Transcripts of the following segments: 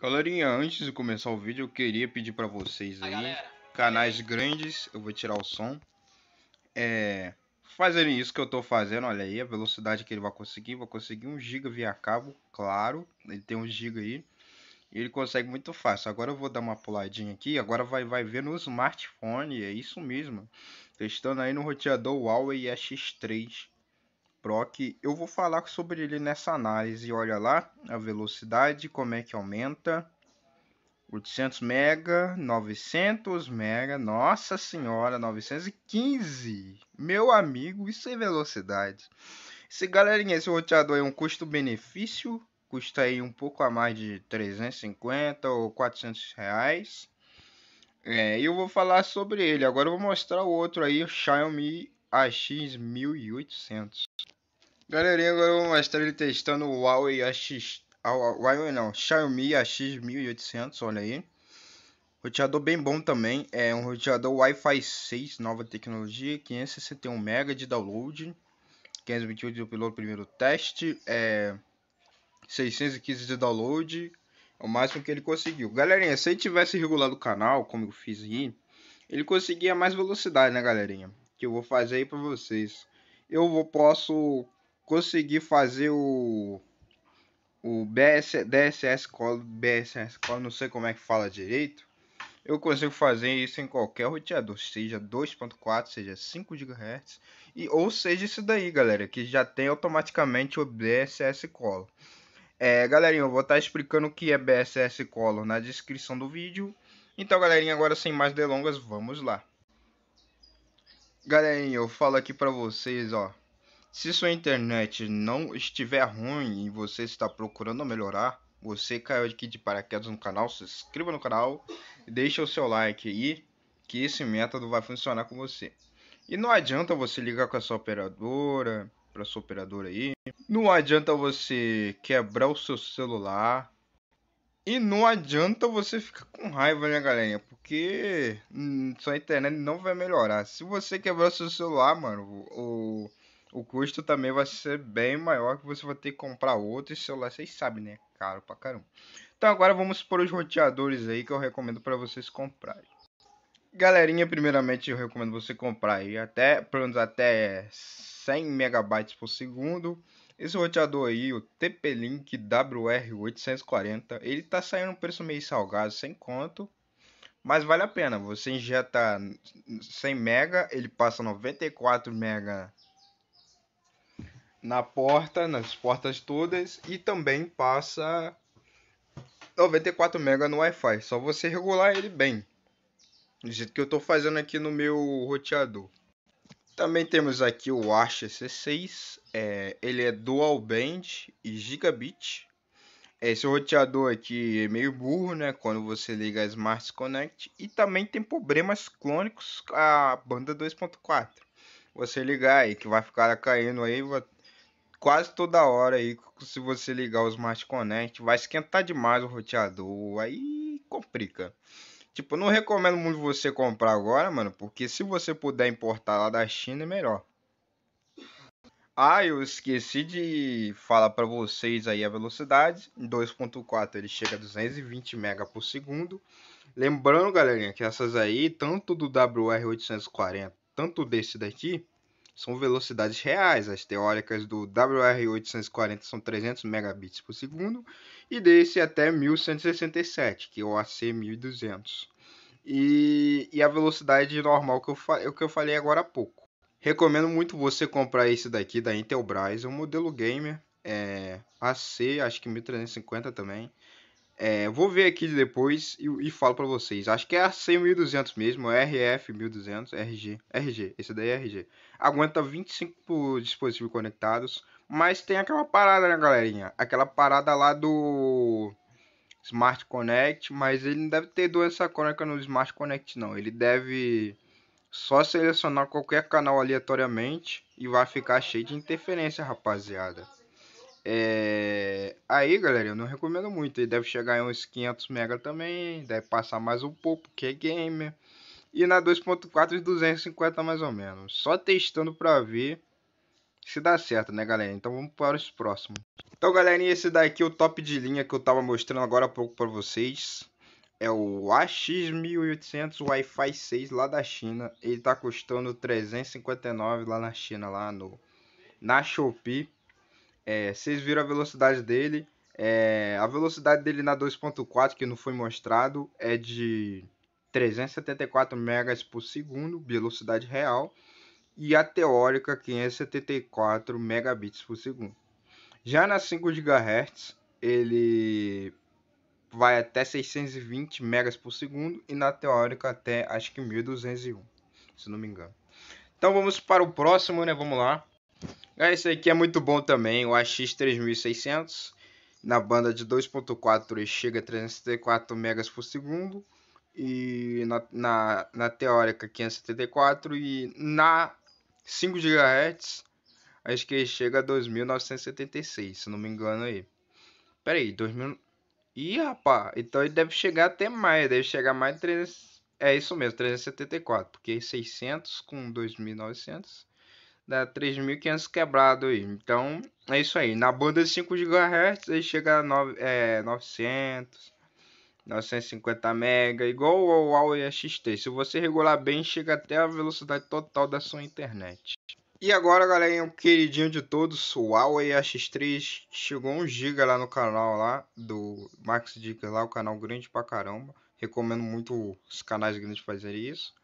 Galerinha, antes de começar o vídeo, eu queria pedir para vocês aí, canais grandes, eu vou tirar o som, é, fazerem isso que eu tô fazendo, olha aí, a velocidade que ele vai conseguir, vai conseguir 1 giga via cabo, claro, ele tem 1 giga aí, e ele consegue muito fácil. Agora eu vou dar uma puladinha aqui, agora vai, vai ver no smartphone, é isso mesmo, testando aí no roteador Huawei X3, Proc. Eu vou falar sobre ele nessa análise. Olha lá, a velocidade, como é que aumenta. 800 mega, 900 mega, nossa senhora, 915. Meu amigo, isso é velocidade. Se galerinha, esse roteador é um custo-benefício, custa aí um pouco a mais de 350 ou 400 reais. É, eu vou falar sobre ele. Agora eu vou mostrar o outro aí, o Xiaomi AX1800. Galerinha, agora eu vou mostrar ele testando o Huawei AX... Huawei não, Xiaomi AX1800, olha aí. Roteador bem bom também, é um roteador Wi-Fi 6, nova tecnologia, 561 MB de download, 528 de upload primeiro teste, é 615 de download, é o máximo que ele conseguiu. Galerinha, se ele tivesse regulado o canal, como eu fiz aí, ele conseguia mais velocidade, né galerinha? que eu vou fazer aí para vocês. Eu vou, posso conseguir fazer o o BS, DSS Call, BSS Call, não sei como é que fala direito. Eu consigo fazer isso em qualquer roteador, seja 2.4, seja 5 GHz, e, ou seja isso daí, galera, que já tem automaticamente o BSS Call. É, galerinha, eu vou estar tá explicando o que é BSS Color na descrição do vídeo. Então, galerinha, agora sem mais delongas, vamos lá. Galerinha, eu falo aqui pra vocês, ó. Se sua internet não estiver ruim e você está procurando melhorar, você caiu aqui de paraquedas no canal, se inscreva no canal, deixa o seu like aí, que esse método vai funcionar com você. E não adianta você ligar com a sua operadora, para sua operadora aí. Não adianta você quebrar o seu celular e não adianta você ficar com raiva, né, galerinha? Porque hum, sua internet não vai melhorar. Se você quebrar seu celular, mano, o, o custo também vai ser bem maior que você vai ter que comprar outro. celular, vocês sabem, né? Caro pra caramba. Então agora vamos para os roteadores aí que eu recomendo para vocês comprarem. Galerinha, primeiramente eu recomendo você comprar aí até, pelo menos até 100 megabytes por segundo esse roteador aí, o TP-Link WR840, ele tá saindo um preço meio salgado, sem conto, mas vale a pena. Você injeta 100 mega, ele passa 94 mega na porta, nas portas todas e também passa 94 mega no Wi-Fi. Só você regular ele bem. Do jeito que eu tô fazendo aqui no meu roteador. Também temos aqui o Arch C6, é, ele é dual band e gigabit. Esse roteador aqui é meio burro, né, quando você liga a Smart Connect e também tem problemas clônicos com a banda 2.4. Você ligar aí que vai ficar caindo aí quase toda hora aí, se você ligar o Smart Connect, vai esquentar demais o roteador, aí complica. Tipo, não recomendo muito você comprar agora, mano, porque se você puder importar lá da China é melhor. Ah, eu esqueci de falar para vocês aí a velocidade. Em 2.4 ele chega a 220 mega por segundo. Lembrando, galerinha, que essas aí, tanto do WR840, tanto desse daqui, são velocidades reais. As teóricas do WR840 são 300 megabits por segundo e desse até 1167, que é o AC1200. E, e a velocidade normal que eu, é o que eu falei agora há pouco. Recomendo muito você comprar esse daqui da Intelbras, é um modelo gamer, é, AC, acho que 1350 também. É, vou ver aqui depois e, e falo para vocês. Acho que é AC1200 mesmo, RF1200, RG, RG, esse daí é RG aguenta 25 dispositivos conectados. Mas tem aquela parada, né, galerinha? Aquela parada lá do Smart Connect, mas ele não deve ter doença crônica no Smart Connect, não. Ele deve só selecionar qualquer canal aleatoriamente e vai ficar cheio de interferência, rapaziada. É... Aí, galera, eu não recomendo muito. Ele deve chegar em uns 500 mega também, deve passar mais um pouco, que é gamer e na 2.4 250 mais ou menos. Só testando para ver se dá certo, né, galera? Então vamos para os próximos. Então, galerinha, esse daqui é o top de linha que eu tava mostrando agora há pouco para vocês. É o AX1800 Wi-Fi 6 lá da China. Ele tá custando 359 lá na China, lá no na Shopee. É, vocês viram a velocidade dele. É, a velocidade dele na 2.4, que não foi mostrado, é de 374 megas por segundo, velocidade real, e a teórica 574 megabits por segundo. Já na 5 GHz, ele vai até 620 megas por segundo e na teórica até acho que 1201, se não me engano. Então vamos para o próximo, né? Vamos lá. É, esse aqui é muito bom também, o AX3600. Na banda de 2.4 ele chega a 304 megas por segundo e na, na, na teórica 574 e na 5 GHz acho que chega a 2976, se não me engano aí. Pera aí, 2000... e rapaz, então ele deve chegar até mais, deve chegar mais de 300... É isso mesmo, 374, porque 600 com 2900 dá 3500 quebrado aí. Então, é isso aí. Na banda de 5 GHz ele chega a 9, é, 900... 950 mega, igual ao Huawei XT. Se você regular bem, chega até a velocidade total da sua internet. E agora, galerinha, o queridinho de todos, o Huawei X3 chegou 1 GB lá no canal lá do Max Dicker lá, o canal grande pra caramba. Recomendo muito os canais grandes fazerem isso.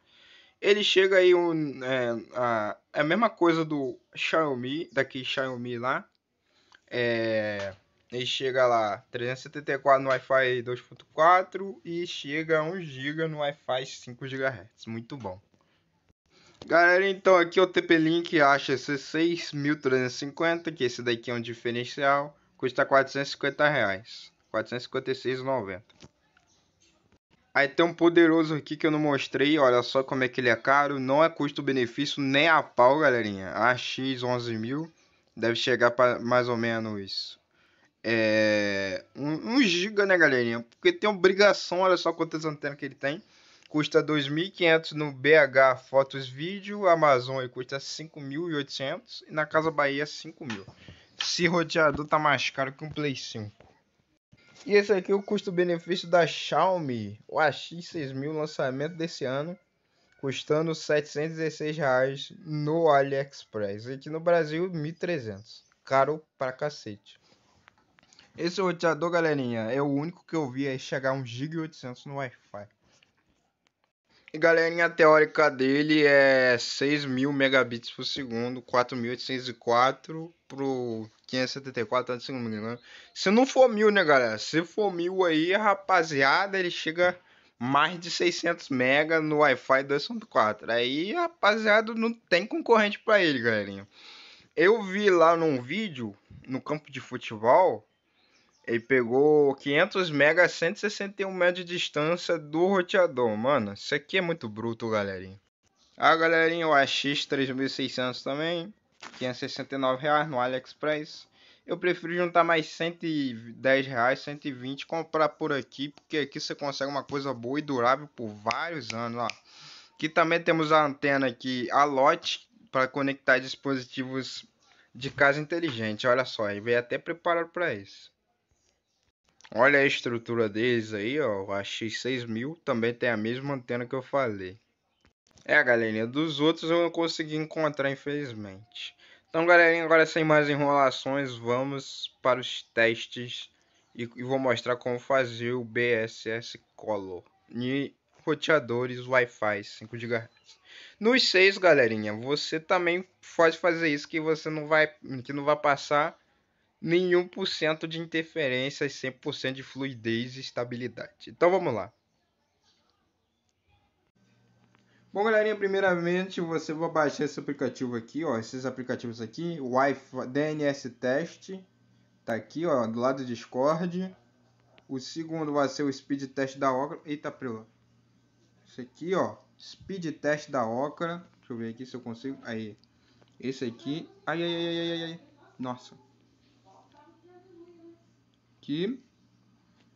Ele chega aí um, é, a, é a mesma coisa do Xiaomi, daqui Xiaomi lá. É, e chega lá 374 no Wi-Fi 2.4 e chega a 1 GB no Wi-Fi 5 GHz. Muito bom. Galera, então aqui é o TP-Link acha-se 6350, que esse daqui é um diferencial, custa 450 reais, 456,90. Aí tem um poderoso aqui que eu não mostrei, olha só como é que ele é caro, não é custo-benefício nem a pau, galerinha. A X11000 deve chegar para mais ou menos isso é, um, um giga, né, galerinha? Porque tem obrigação, olha só quantas antenas que ele tem. Custa 2.500 no BH Fotos Vídeo, Amazon ele custa 5.800 e na Casa Bahia 5.000. Esse roteador tá mais caro que um Play 5. E esse aqui é o custo-benefício da Xiaomi, o AX6000, lançamento desse ano, custando R$ 716 reais no AliExpress. E aqui no Brasil, 1.300. Caro pra cacete. Esse roteador, galerinha, é o único que eu vi aí chegar a 1.800 no Wi-Fi. E galerinha, a teórica dele é 6.000 megabits por segundo, 4.804 pro 574, se não me engano. Né? Se não for mil, né, galera? Se for mil aí, rapaziada, ele chega mais de 600 mega no Wi-Fi 2.4. Aí, rapaziada, não tem concorrente para ele, galerinha. Eu vi lá num vídeo, no campo de futebol, ele pegou 500 mega, 161 metros de distância do roteador. Mano, isso aqui é muito bruto, galerinha. Ah, galerinha, o AX3600 também. 569 reais no AliExpress. Eu prefiro juntar mais 110 reais, 120 comprar por aqui, porque aqui você consegue uma coisa boa e durável por vários anos, ó. Aqui também temos a antena aqui, a lote, para conectar dispositivos de casa inteligente. Olha só, ele veio até preparado para isso. Olha a estrutura deles aí, ó, a X6000 também tem a mesma antena que eu falei. É, galerinha, dos outros eu não consegui encontrar, infelizmente. Então, galerinha, agora sem mais enrolações, vamos para os testes e, e vou mostrar como fazer o BSS Color e roteadores Wi-Fi 5 GHz. Nos seis, galerinha, você também pode fazer isso que você não vai que não vai passar nenhum por cento de interferência e 100% de fluidez e estabilidade. Então vamos lá. Bom, galerinha, primeiramente você vai baixar esse aplicativo aqui, ó, esses aplicativos aqui, Wi-Fi DNS Test, tá aqui, ó, do lado do Discord. O segundo vai ser o Speed Test da Ocra. Eita, preu. Esse aqui, ó, Speed Test da Ocra. Deixa eu ver aqui se eu consigo. Aí. Esse aqui. Ai, ai, ai, ai, ai. Nossa aqui,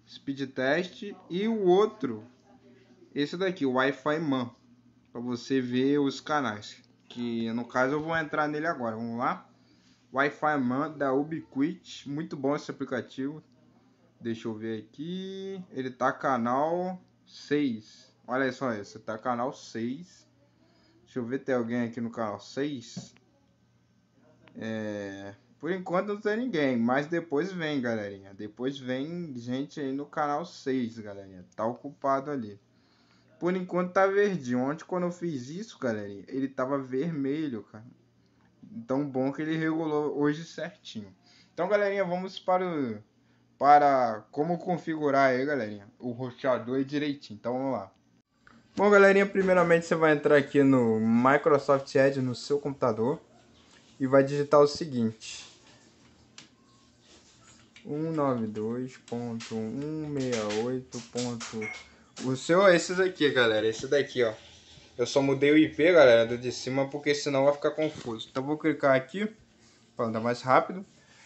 speed test e o outro, esse daqui, o Wi-Fi Man, para você ver os canais. Que no caso eu vou entrar nele agora. Vamos lá. Wi-Fi Man da Ubiquit, muito bom esse aplicativo. Deixa eu ver aqui. Ele tá canal 6. Olha só esse, tá canal 6. Deixa eu ver, tem alguém aqui no canal 6? É... Por enquanto não tem ninguém, mas depois vem, galerinha. Depois vem gente aí no canal 6, galerinha. Tá ocupado ali. Por enquanto tá verdinho. Ontem quando eu fiz isso, galerinha, ele tava vermelho, cara. Tão bom que ele regulou hoje certinho. Então, galerinha, vamos para o, para como configurar aí, galerinha, o roteador direitinho. Então vamos lá. Bom, galerinha, primeiramente você vai entrar aqui no Microsoft Edge no seu computador e vai digitar o seguinte: 192.168. O seu é esses aqui, galera. Esse daqui, ó. Eu só mudei o IP, galera, do de cima, porque senão vai ficar confuso. Então vou clicar aqui, para andar mais rápido.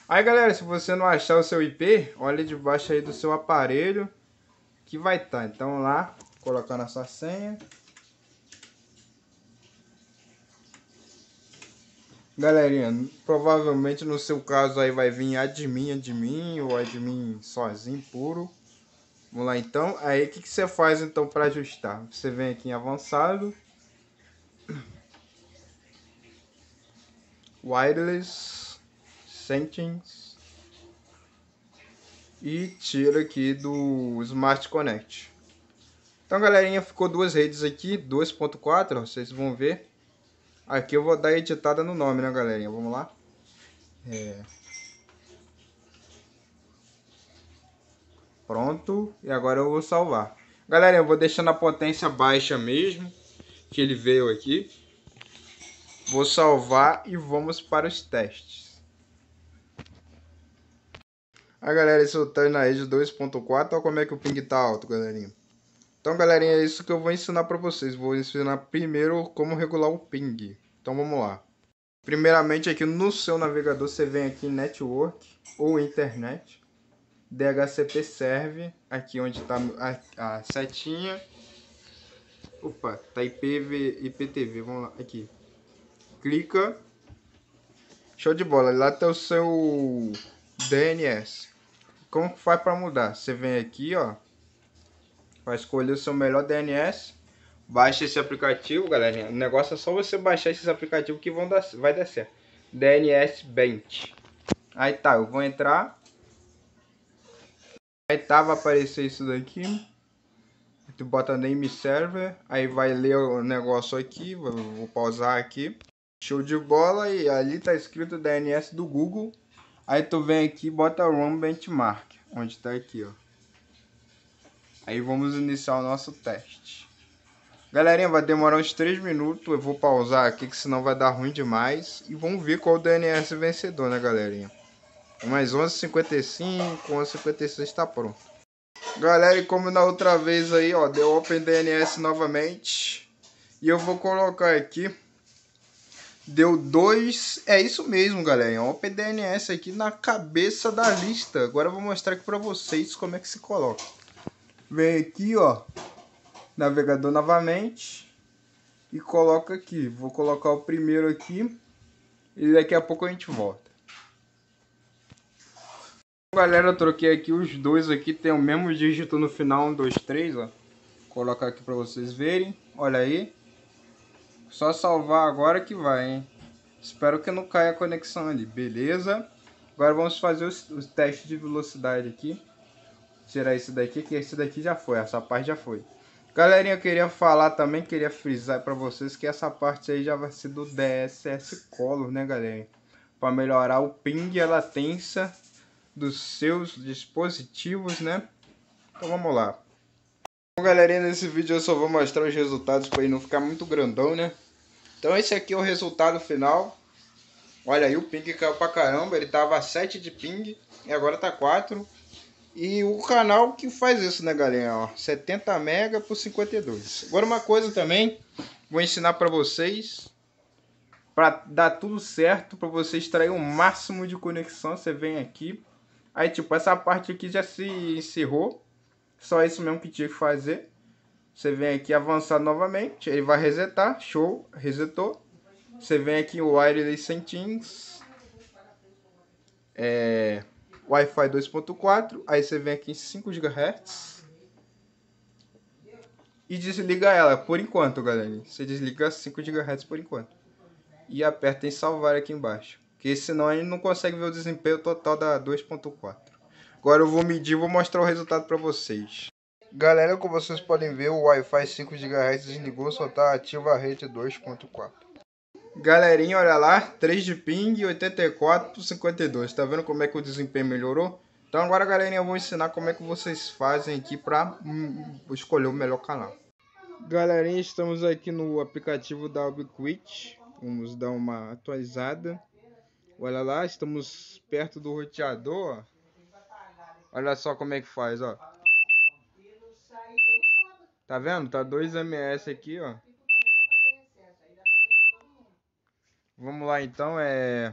Aí, galera, se você não achar o seu IP, olha debaixo aí do seu aparelho que vai estar. Tá. Então lá, colocar a sua senha. Galerinha, provavelmente no seu caso aí vai vir admin, admin ou admin sozinho, puro. Vamos lá então. Aí o que, que você faz então para ajustar? Você vem aqui em avançado. Wireless. Settings. E tira aqui do Smart Connect. Então galerinha, ficou duas redes aqui, 2.4, vocês vão ver. Aqui eu vou dar editada no nome, né, galerinha? Vamos lá? É... Pronto. E agora eu vou salvar. Galera, eu vou deixando a potência baixa mesmo. Que ele veio aqui. Vou salvar e vamos para os testes. A galera, soltando na Edge 2.4, olha como é que o ping tá alto, galerinha. Então, galerinha, é isso que eu vou ensinar para vocês. Vou ensinar primeiro como regular o ping. Então, vamos lá. Primeiramente, aqui no seu navegador, você vem aqui em Network ou Internet. DHCP serve, aqui onde está a, a, setinha. Opa, tá IPv, IPTV, vamos lá, aqui. Clica. Show de bola, lá está o seu DNS. Como que faz para mudar? Você vem aqui, ó. Vai escolher o seu melhor DNS. Baixa esse aplicativo, galerinha. O negócio é só você baixar esses aplicativos que vão dar, vai dar certo. DNS Bench. Aí tá, eu vou entrar. Aí tá, vai aparecer isso daqui. Tu bota name server, aí vai ler o negócio aqui, vou, vou pausar aqui. Show de bola, e ali tá escrito DNS do Google. Aí tu vem aqui e bota Run Benchmark, onde tá aqui, ó. Aí vamos iniciar o nosso teste. Galerinha, vai demorar uns 3 minutos, eu vou pausar aqui que senão vai dar ruim demais. E vamos ver qual o DNS vencedor, né galerinha. Mais 11h55, 11h56 está pronto. Galera, e como na outra vez aí, ó, deu OpenDNS novamente. E eu vou colocar aqui. Deu dois... É isso mesmo, galera. OpenDNS aqui na cabeça da lista. Agora eu vou mostrar aqui pra vocês como é que se coloca vem aqui, ó, navegador novamente e coloca aqui. Vou colocar o primeiro aqui e daqui a pouco a gente volta. Galera, eu troquei aqui os dois aqui, tem o mesmo dígito no final, um dois três ó. Vou colocar aqui para vocês verem, olha aí. Só salvar agora que vai, hein. Espero que não caia a conexão ali, beleza? Agora vamos fazer o teste de velocidade aqui tirar isso daqui, que esse daqui já foi, essa parte já foi. Galerinha, eu queria falar também, queria frisar para vocês que essa parte aí já vai ser do DSS Color, né, galera? Para melhorar o ping e a latência dos seus dispositivos, né? Então vamos lá. Bom, galerinha, nesse vídeo eu só vou mostrar os resultados para não ficar muito grandão, né? Então esse aqui é o resultado final. Olha aí, o ping caiu pra caramba, ele tava 7 de ping e agora tá 4. E o canal que faz isso, né, galera? Ó, 70 mega por 52. Agora uma coisa também, vou ensinar para vocês para dar tudo certo, para você extrair o máximo de conexão, você vem aqui. Aí tipo, essa parte aqui já se encerrou. Só isso mesmo que tinha que fazer. Você vem aqui avançar novamente, ele vai resetar, show, resetou. Você vem aqui o wireless settings. É, Wi-Fi 2.4, aí você vem aqui em 5 GHz e desliga ela por enquanto, galera. Você desliga 5 GHz por enquanto. E aperta em salvar aqui embaixo, porque senão a gente não consegue ver o desempenho total da 2.4. Agora eu vou medir, vou mostrar o resultado para vocês. Galera, como vocês podem ver, o Wi-Fi 5 GHz desligou, só está ativa a rede 2.4. Galerinha, olha lá, 3 de ping, 84 por 52. Tá vendo como é que o desempenho melhorou? Então agora, galerinha, eu vou ensinar como é que vocês fazem aqui para hum, escolher o melhor canal. Galerinha, estamos aqui no aplicativo da Ubiquit. Vamos dar uma atualizada. Olha lá, estamos perto do roteador. Olha só como é que faz, ó. Tá vendo? Tá 2 ms aqui, ó. Vamos lá então, é...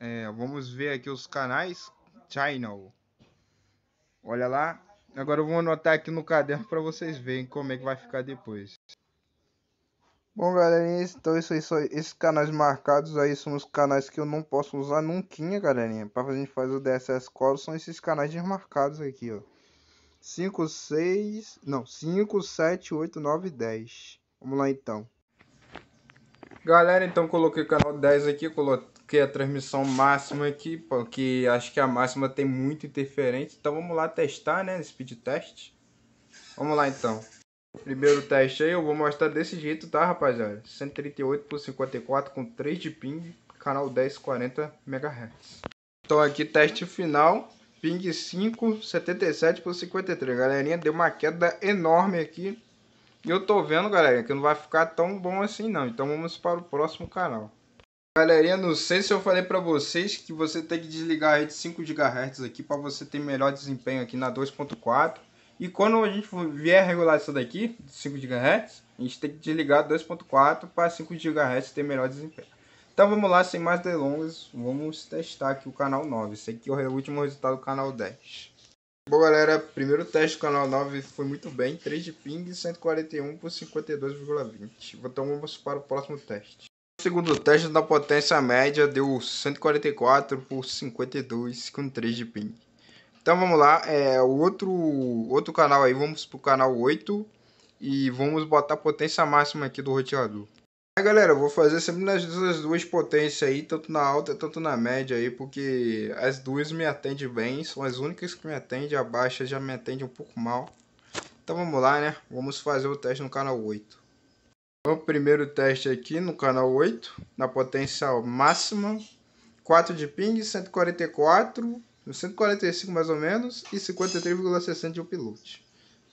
é, vamos ver aqui os canais Channel. Olha lá. Agora eu vou anotar aqui no caderno para vocês verem como é que vai ficar depois. Bom, galerinha, então isso aí, só, esses canais marcados aí são os canais que eu não posso usar nunca, galerinha. Pra gente fazer o DSS Call são esses canais desmarcados aqui, ó. 5, 6, não, 5, 7, 8, 9, 10. Vamos lá então. Galera, então coloquei o canal 10 aqui, coloquei a transmissão máxima aqui, porque acho que a máxima tem muito interferente. Então vamos lá testar, né, speed test. Vamos lá então. Primeiro teste aí, eu vou mostrar desse jeito, tá, rapaziada? 138 por 54 com 3 de ping, canal 40 MHz. Então aqui teste final, ping 5, 77 por 53. Galerinha, deu uma queda enorme aqui. Eu tô vendo, galera, que não vai ficar tão bom assim não. Então vamos para o próximo canal. Galerinha, não sei se eu falei para vocês que você tem que desligar a rede 5 GHz aqui para você ter melhor desempenho aqui na 2.4. E quando a gente vier regular isso daqui, 5 GHz, a gente tem que desligar 2.4 para 5 GHz ter melhor desempenho. Então vamos lá, sem mais delongas, vamos testar aqui o canal 9. Esse aqui é o último resultado do canal 10. Bom, galera, primeiro teste do canal 9 foi muito bem, 3 de ping, 141 por 52,20. Então vamos para o próximo teste. O segundo teste da potência média deu 144 por 52 com 3 de ping. Então vamos lá, é o outro outro canal aí, vamos pro canal 8 e vamos botar a potência máxima aqui do roteador. Aí, ah, galera, eu vou fazer sempre nas duas, duas potências aí, tanto na alta tanto na média aí, porque as duas me atendem bem, são as únicas que me atendem, a baixa já me atende um pouco mal. Então vamos lá, né? Vamos fazer o teste no canal 8. Então, primeiro teste aqui no canal 8, na potência máxima, 4 de ping, 144, 145 mais ou menos, e 53,60 de upload.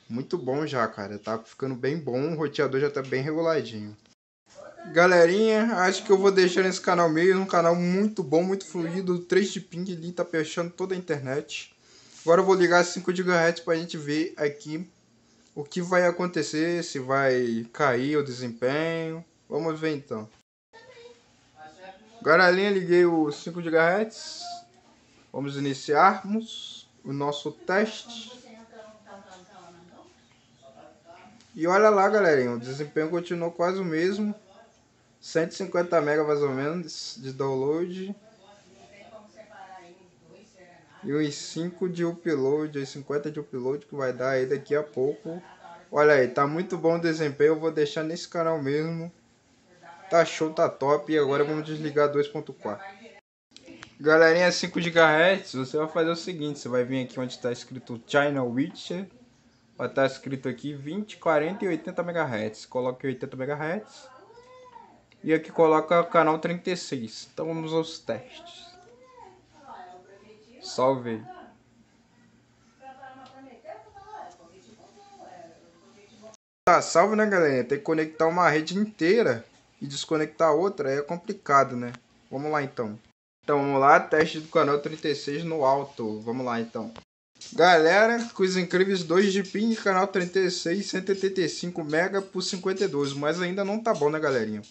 Muito bom já, cara, tá ficando bem bom, o roteador já tá bem reguladinho. Galerinha, acho que eu vou deixar nesse canal mesmo. Um canal muito bom, muito fluido. 3 de ping ali, tá fechando toda a internet. Agora eu vou ligar 5 GHz pra gente ver aqui o que vai acontecer, se vai cair o desempenho. Vamos ver então. Galerinha, liguei o 5 GHz. Vamos iniciarmos o nosso teste. E olha lá, galerinha, o desempenho continuou quase o mesmo. 150 mega mais ou menos de download. E os 5 de upload, os 50 de upload que vai dar aí daqui a pouco. Olha aí, tá muito bom o desempenho, eu vou deixar nesse canal mesmo. Tá show, tá top. E agora vamos desligar 2.4. Galerinha 5 GHz, você vai fazer o seguinte, você vai vir aqui onde está escrito China Witcher. Vai estar tá escrito aqui 20, 40 e 80 MHz. Coloque 80 MHz. E aqui coloca canal 36. Então vamos aos testes. Salve. Tá, salve né galera, tem que conectar uma rede inteira e desconectar outra é complicado né. Vamos lá então. Então vamos lá, teste do canal 36 no alto, vamos lá então. Galera, com os incríveis 2 de ping, canal 36, 185 mega por 52, mas ainda não tá bom né galerinha.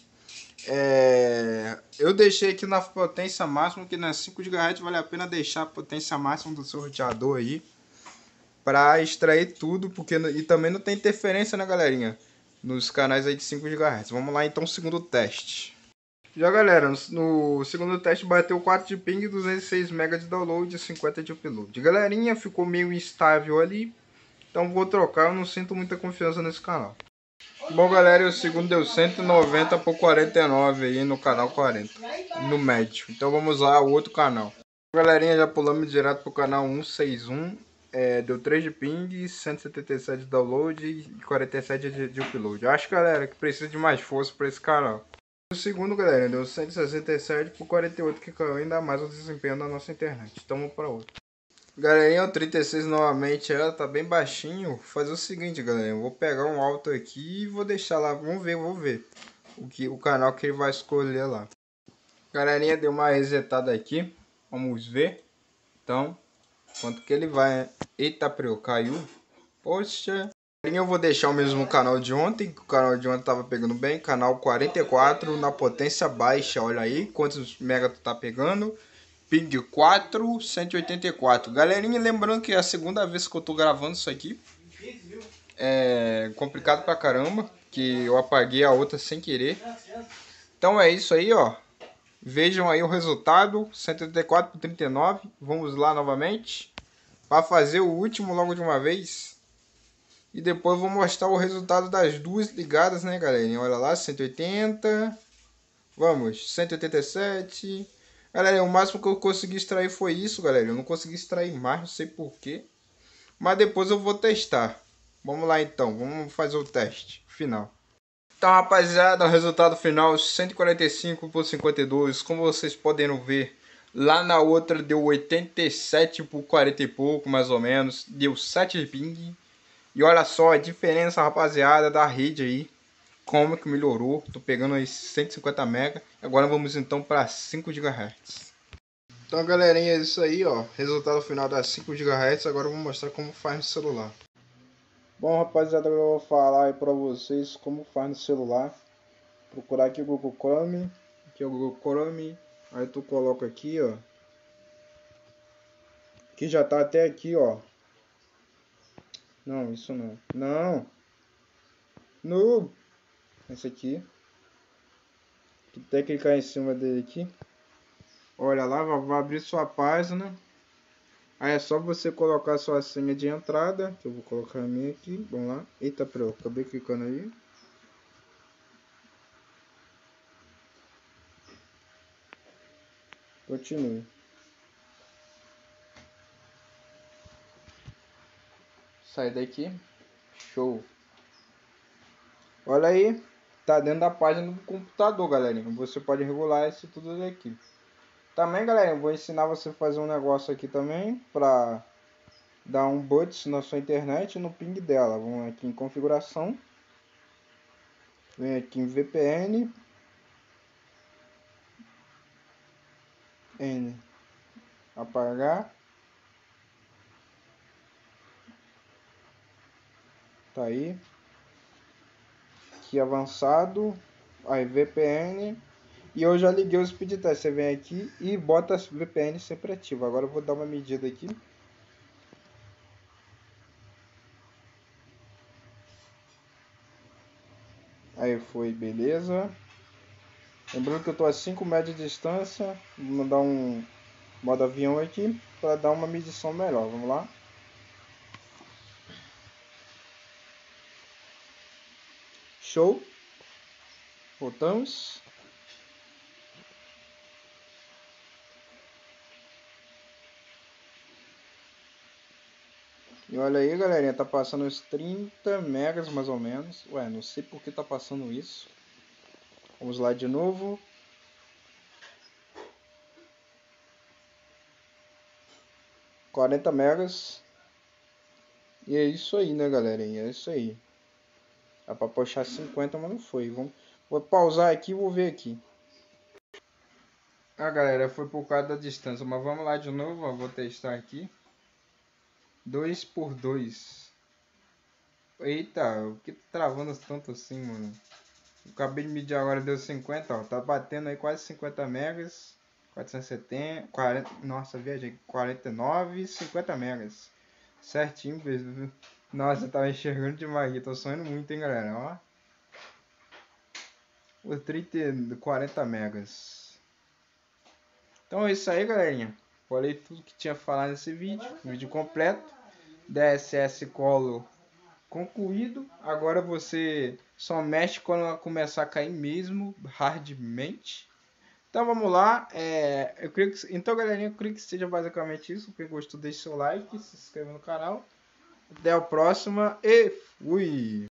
É, eu deixei aqui na potência máxima, que nas 5 GHz vale a pena deixar a potência máxima do seu roteador aí para extrair tudo, porque e também não tem interferência, né, galerinha, nos canais aí de 5 GHz. Vamos lá então, segundo teste. Já galera, no segundo teste bateu 4 de ping, 206 MB de download e 50 de upload. Galerinha, ficou meio instável ali, então vou trocar, eu não sinto muita confiança nesse canal. Bom, galera, o segundo deu 190 por 49 aí no canal 40, no médio. Então vamos lá o outro canal. Galerinha, já pulamos direto pro canal 161. É, deu 3 de ping, 177 de download e 47 de, de upload. Acho, galera, que precisa de mais força para esse canal. O segundo, galera, deu 167 por 48, que caiu ainda mais o desempenho da nossa internet. Tamo pra outro. Galerinha, o 36 novamente, ela tá bem baixinho. Vou fazer o seguinte, eu vou pegar um alto aqui e vou deixar lá, vamos ver, vou ver o que o canal que ele vai escolher lá. Galerinha, deu uma resetada aqui, vamos ver. Então, quanto que ele vai? Eita, preu, caiu. Poxa. Galerinha, eu vou deixar o mesmo canal de ontem, que o canal de ontem tava pegando bem, canal 44 na potência baixa, olha aí quantos mega tu tá pegando. PIG 4184. Galerinha, lembrando que é a segunda vez que eu tô gravando isso aqui. É complicado pra caramba, que eu apaguei a outra sem querer. Então é isso aí, ó. Vejam aí o resultado, 184 por 39. Vamos lá novamente para fazer o último logo de uma vez. E depois vou mostrar o resultado das duas ligadas, né, galerinha? Olha lá, 180. Vamos, 187. Galera, o máximo que eu consegui extrair foi isso, galera. Eu não consegui extrair mais, não sei porquê. Mas depois eu vou testar. Vamos lá então, vamos fazer o teste final. Então, rapaziada, o resultado final 145 por 52. Como vocês podem ver, lá na outra deu 87 por 40 e pouco, mais ou menos. Deu 7 ping. E olha só a diferença, rapaziada, da rede aí como que melhorou. tô pegando aí 150 MB. Agora vamos então para 5 GHz. Então galerinha, é isso aí ó. Resultado final das 5 GHz. Agora eu vou mostrar como faz no celular. Bom rapaziada, agora eu vou falar aí para vocês como faz no celular. Procurar aqui o Google Chrome. Aqui é o Google Chrome. Aí tu coloca aqui ó. Que já tá até aqui ó. Não, isso não. Não. No. Esse aqui. até clicar é em cima dele aqui. Olha lá, vai abrir sua página. Aí é só você colocar sua senha de entrada. Que eu vou colocar a minha aqui. Vamos lá. Eita, pera, acabei clicando aí. Continue. Sai daqui. Show. Olha aí tá dentro da página do computador, galerinha. Você pode regular isso tudo daqui. Também, galera, eu vou ensinar você a fazer um negócio aqui também para dar um boot na sua internet no ping dela. Vamos aqui em configuração. Vem aqui em VPN. N. Apagar. Tá aí aqui avançado, aí VPN. E eu já liguei o speed test. Você vem aqui e bota VPN sempre ativo. Agora eu vou dar uma medida aqui. Aí foi, beleza. Lembrando que eu estou a 5 metros de distância. Vou mandar um modo avião aqui para dar uma medição melhor. Vamos lá. Show. Voltamos. E olha aí, galerinha, tá passando uns 30 megas mais ou menos. Ué, não sei por que tá passando isso. Vamos lá de novo. Quarenta megas. E é isso aí, né, galerinha? É isso aí. Dá pra puxar 50, mas não foi. Vamos, vou pausar aqui e vou ver aqui. Ah, galera, foi por causa da distância. Mas vamos lá de novo, ó. Vou testar aqui. 2 por 2. Eita, o que tá travando tanto assim, mano? Eu acabei de medir agora, deu 50, ó. Tá batendo aí quase 50 megas. 470, 40, nossa, viajei, 49, 50 megas. Certinho, viu? Nossa, eu tava enxergando demais aqui. Tô sonhando muito, hein, galera. Ó. O 30, 40 megas. Então é isso aí, galerinha. Falei tudo que tinha falado nesse vídeo. Vídeo completo. DSS Colo concluído. Agora você só mexe quando ela começar a cair mesmo, hardmente. Então vamos lá. É, eu creio que, então, galerinha, eu creio que seja basicamente isso. Quem gostou, deixe seu like, se inscreva no canal. Até a próxima e fui!